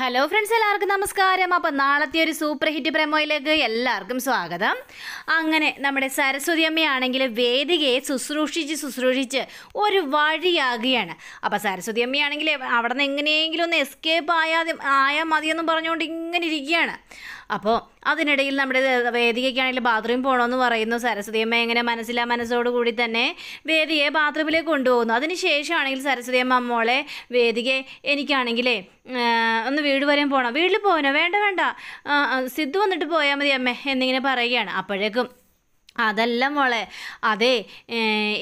hello friends എല്ലാവർക്കും നമസ്കാരം അപ്പം നാളത്തെ ഒരു സൂപ്പർ ഹിറ്റ് പ്രമോയിലേക്ക് എല്ലാവർക്കും സ്വാഗതം അങ്ങനെ നമ്മുടെ സരസ്വതി അമ്മയാണെങ്കിൽ വേദികയെ ശുശ്രൂഷിച്ച് ശുശ്രൂഷിച്ച് ഒരു വഴിയാകുകയാണ് അപ്പം സരസ്വതി അമ്മയാണെങ്കിൽ അവിടെ നിന്ന് എങ്ങനെയെങ്കിലും ഒന്ന് എസ്കേപ്പ് ആയാതെ ആയാൽ മതിയെന്നും പറഞ്ഞുകൊണ്ട് ഇങ്ങനെ ഇരിക്കുകയാണ് അപ്പോൾ അതിനിടയിൽ നമ്മുടെ വേദികയ്ക്കാണെങ്കിൽ ബാത്റൂമിൽ പോകണമെന്ന് പറയുന്നു സരസ്വതിയമ്മ എങ്ങനെ മനസ്സിലാ മനസ്സോടുകൂടി തന്നെ വേദിയെ ബാത്റൂമിലേക്ക് കൊണ്ടുപോകുന്നു ശേഷമാണെങ്കിൽ സരസ്വതിയമ്മ മോളെ വേദികയെ എനിക്കാണെങ്കിലേ ഒന്ന് വീട് വരെയും പോകണം വീട്ടിൽ പോകണോ വേണ്ട വേണ്ട സിദ്ധു വന്നിട്ട് പോയാൽ മതി അമ്മേ എന്നിങ്ങനെ പറയുകയാണ് അപ്പോഴേക്കും അതല്ല മോളെ അതെ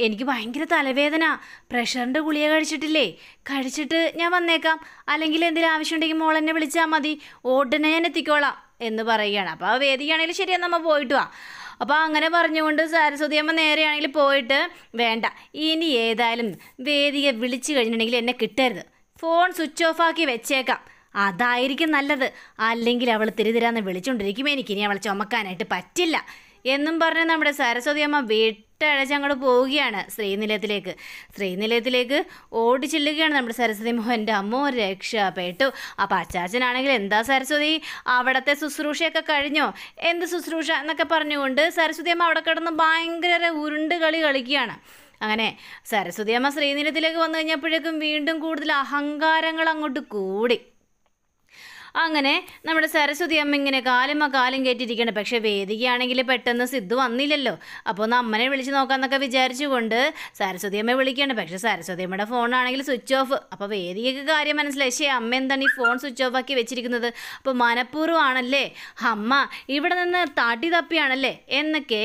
എനിക്ക് ഭയങ്കര തലവേദന പ്രഷറിൻ്റെ ഗുളിക കഴിച്ചിട്ടില്ലേ കഴിച്ചിട്ട് ഞാൻ വന്നേക്കാം അല്ലെങ്കിൽ എന്തെങ്കിലും ആവശ്യമുണ്ടെങ്കിൽ മോളെന്നെ വിളിച്ചാൽ മതി ഓടനെ ഞാൻ എത്തിക്കോളാം എന്ന് പറയുകയാണ് അപ്പോൾ ആ വേദിക്കാണെങ്കിൽ ശരിയാ നമ്മൾ പോയിട്ട് വാ അപ്പോൾ അങ്ങനെ പറഞ്ഞുകൊണ്ട് സരസ്വതി അമ്മ നേരെയാണെങ്കിൽ പോയിട്ട് വേണ്ട ഇനി ഏതായാലും വേദിയെ വിളിച്ചു കഴിഞ്ഞിട്ടുണ്ടെങ്കിൽ എന്നെ കിട്ടരുത് ഫോൺ സ്വിച്ച് ഓഫ് ആക്കി വെച്ചേക്കാം അതായിരിക്കും നല്ലത് അല്ലെങ്കിൽ അവൾ തിരിതിരാന്ന് വിളിച്ചുകൊണ്ടിരിക്കും എനിക്കിനി അവളെ ചുമക്കാനായിട്ട് പറ്റില്ല എന്നും പറഞ്ഞ് നമ്മുടെ സരസ്വതി അമ്മ വീട്ടിൽ ഒറ്റയടച്ച് ഞങ്ങൾ പോവുകയാണ് ശ്രീനിലയത്തിലേക്ക് ശ്രീനിലയത്തിലേക്ക് ഓടി ചെല്ലുകയാണ് നമ്മുടെ സരസ്വതി മോഹൻ്റെ അമ്മ രക്ഷപ്പെട്ടു അപ്പം അച്ചാച്ചനാണെങ്കിൽ എന്താ സരസ്വതി അവിടുത്തെ ശുശ്രൂഷയൊക്കെ കഴിഞ്ഞോ എന്ത് ശുശ്രൂഷ എന്നൊക്കെ പറഞ്ഞുകൊണ്ട് സരസ്വതി അമ്മ അവിടെ കിടന്ന് ഭയങ്കര ഉരുണ്ട് കളി കളിക്കുകയാണ് അങ്ങനെ സരസ്വതി അമ്മ ശ്രീനിലയത്തിലേക്ക് വന്നു കഴിഞ്ഞപ്പോഴേക്കും വീണ്ടും കൂടുതൽ അഹങ്കാരങ്ങൾ അങ്ങോട്ട് കൂടി അങ്ങനെ നമ്മുടെ സരസ്വതി അമ്മ ഇങ്ങനെ കാലുമ കാലം കയറ്റിയിരിക്കണം പക്ഷേ വേദികയാണെങ്കിൽ പെട്ടെന്ന് സിദ്ധു വന്നില്ലല്ലോ അപ്പോൾ ഒന്ന് അമ്മനെ വിളിച്ച് നോക്കാമെന്നൊക്കെ വിചാരിച്ചുകൊണ്ട് സരസ്വതി അമ്മയെ വിളിക്കുകയാണ് പക്ഷേ സരസ്വതി അമ്മയുടെ ഫോണാണെങ്കിൽ സ്വിച്ച് ഓഫ് അപ്പോൾ വേദികയ്ക്ക് കാര്യം മനസ്സിലായി പക്ഷേ അമ്മ എന്താണ് ഈ ഫോൺ സ്വിച്ച് ഓഫ് ആക്കി വെച്ചിരിക്കുന്നത് അപ്പോൾ മനഃപൂർവ്വമാണല്ലേ അമ്മ ഇവിടെ നിന്ന് താട്ടി തപ്പിയാണല്ലേ എന്നൊക്കെ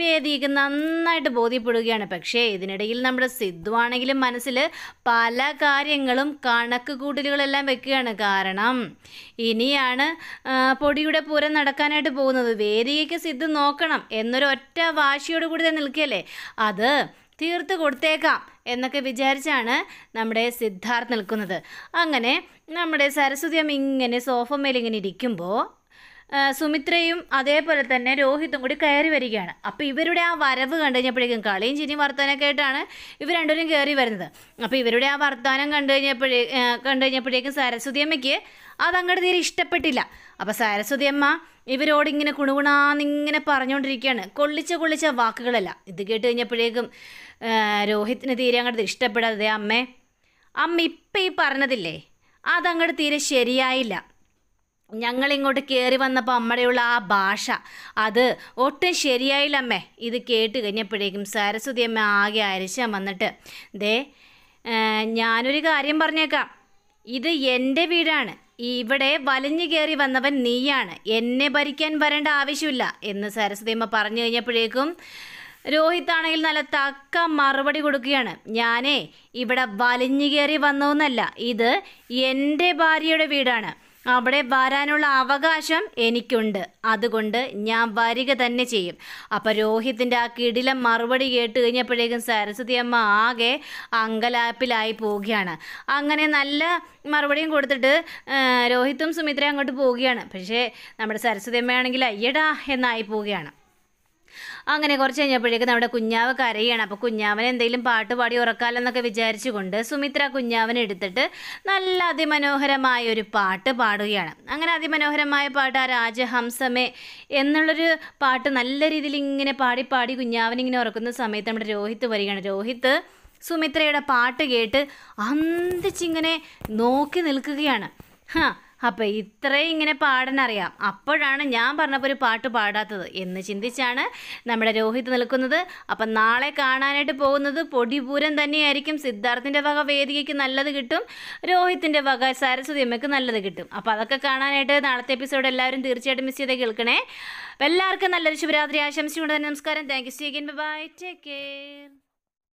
വേദിക്ക് നന്നായിട്ട് ബോധ്യപ്പെടുകയാണ് പക്ഷേ ഇതിനിടയിൽ നമ്മുടെ സിദ്ധു ആണെങ്കിലും മനസ്സിൽ പല കാര്യങ്ങളും കണക്ക് കൂട്ടലുകളെല്ലാം വെക്കുകയാണ് കാരണം ഇനിയാണ് പൊടിയുടെ പൂരം നടക്കാനായിട്ട് പോകുന്നത് വേദികയ്ക്ക് സിദ്ധു നോക്കണം എന്നൊരു ഒറ്റ വാശിയോട് കൂടി തന്നെ നിൽക്കുകയല്ലേ അത് തീർത്ത് കൊടുത്തേക്കാം എന്നൊക്കെ വിചാരിച്ചാണ് നമ്മുടെ സിദ്ധാർത്ഥ് നിൽക്കുന്നത് അങ്ങനെ നമ്മുടെ സരസ്വതി അമ്മ ഇങ്ങനെ സോഫ മേലിങ്ങനെ ഇരിക്കുമ്പോൾ സുമിത്രയും അതേപോലെ തന്നെ രോഹിത്തും കൂടി കയറി വരികയാണ് അപ്പോൾ ഇവരുടെ ആ വരവ് കണ്ടു കഴിഞ്ഞപ്പോഴേക്കും കളിയും ചിരിയും വർത്തമാനമൊക്കെ ആയിട്ടാണ് ഇവർ രണ്ടുപേരും കയറി വരുന്നത് അപ്പോൾ ഇവരുടെ ആ വർത്തമാനം കണ്ടു കഴിഞ്ഞപ്പോഴേ കണ്ടു കഴിഞ്ഞപ്പോഴേക്കും സരസ്വതിയമ്മയ്ക്ക് അതങ്ങോട്ട് തീരെ ഇഷ്ടപ്പെട്ടില്ല അപ്പോൾ സരസ്വതിയമ്മ ഇവരോട് ഇങ്ങനെ കുണുകുണാന്നിങ്ങനെ പറഞ്ഞുകൊണ്ടിരിക്കുകയാണ് കൊള്ളിച്ച കൊള്ളിച്ച വാക്കുകളല്ല ഇത് കേട്ട് കഴിഞ്ഞപ്പോഴേക്കും രോഹിത്തിന് തീരെ അങ്ങോട്ട് ഇഷ്ടപ്പെടാതെ അമ്മേ അമ്മ ഇപ്പം ഈ പറഞ്ഞതില്ലേ അതങ്ങോട്ട് തീരെ ശരിയായില്ല ഞങ്ങളിങ്ങോട്ട് കയറി വന്നപ്പോൾ അമ്മയുള്ള ആ ഭാഷ അത് ഒട്ടും ശരിയായില്ല അമ്മേ ഇത് കേട്ട് കഴിഞ്ഞപ്പോഴേക്കും സരസ്വതി അമ്മ ആകെ അരിശാൻ വന്നിട്ട് ദേ ഞാനൊരു കാര്യം പറഞ്ഞേക്കാം ഇത് എൻ്റെ വീടാണ് ഇവിടെ വലിഞ്ഞു കയറി വന്നവൻ നീയാണ് എന്നെ ഭരിക്കാൻ വരേണ്ട ആവശ്യമില്ല എന്ന് സരസ്വതിയമ്മ പറഞ്ഞു കഴിഞ്ഞപ്പോഴേക്കും രോഹിത്താണെങ്കിൽ ആണെങ്കിൽ നല്ല തക്ക മറുപടി കൊടുക്കുകയാണ് ഞാനേ ഇവിടെ വലിഞ്ഞു കയറി വന്നതെന്നല്ല ഇത് എൻ്റെ ഭാര്യയുടെ വീടാണ് അവിടെ വരാനുള്ള അവകാശം എനിക്കുണ്ട് അതുകൊണ്ട് ഞാൻ വരിക തന്നെ ചെയ്യും അപ്പോൾ രോഹിത്തിന്റെ ആ കിടിലം മറുപടി കേട്ട് കഴിഞ്ഞപ്പോഴേക്കും സരസ്വതി അമ്മ ആകെ അങ്കലാപ്പിലായി പോവുകയാണ് അങ്ങനെ നല്ല മറുപടിയും കൊടുത്തിട്ട് രോഹിത്തും സുമിത്രയും അങ്ങോട്ട് പോവുകയാണ് പക്ഷേ നമ്മുടെ സരസ്വതി അമ്മയാണെങ്കിൽ അയ്യടാ എന്നായി പോവുകയാണ് അങ്ങനെ കുറച്ച് കഴിഞ്ഞപ്പോഴേക്കും നമ്മുടെ കുഞ്ഞാവ് കരയാണ് അപ്പോൾ കുഞ്ഞാവൻ എന്തെങ്കിലും പാട്ട് പാടി ഉറക്കാലെന്നൊക്കെ വിചാരിച്ചുകൊണ്ട് സുമിത്ര കുഞ്ഞാവനെ എടുത്തിട്ട് നല്ല അതിമനോഹരമായ ഒരു പാട്ട് പാടുകയാണ് അങ്ങനെ അതിമനോഹരമായ പാട്ട് ആ രാജഹംസമേ എന്നുള്ളൊരു പാട്ട് നല്ല രീതിയിൽ ഇങ്ങനെ പാടി പാടി കുഞ്ഞാവനിങ്ങനെ ഉറക്കുന്ന സമയത്ത് നമ്മുടെ രോഹിത്ത് വരികയാണ് രോഹിത്ത് സുമിത്രയുടെ പാട്ട് കേട്ട് അന്തിച്ചിങ്ങനെ നോക്കി നിൽക്കുകയാണ് ഹാ അപ്പോൾ ഇത്രയും ഇങ്ങനെ പാടാനറിയാം അപ്പോഴാണ് ഞാൻ പറഞ്ഞപ്പോൾ ഒരു പാട്ട് പാടാത്തത് എന്ന് ചിന്തിച്ചാണ് നമ്മുടെ രോഹിത് നിൽക്കുന്നത് അപ്പം നാളെ കാണാനായിട്ട് പോകുന്നത് പൊടിപൂരം തന്നെയായിരിക്കും സിദ്ധാർത്ഥിൻ്റെ വക വേദികയ്ക്ക് നല്ലത് കിട്ടും രോഹിത്തിൻ്റെ വക സരസ്വതി അമ്മയ്ക്ക് നല്ലത് കിട്ടും അപ്പോൾ അതൊക്കെ കാണാനായിട്ട് നാളത്തെ എപ്പിസോഡ് എല്ലാവരും തീർച്ചയായിട്ടും മിസ് ചെയ്തേ കേൾക്കണേ എല്ലാവർക്കും നല്ലൊരു ശുഭരാത്രി ആശംസിച്ചുകൊണ്ട് തന്നെ നമസ്കാരം thank you see bye take care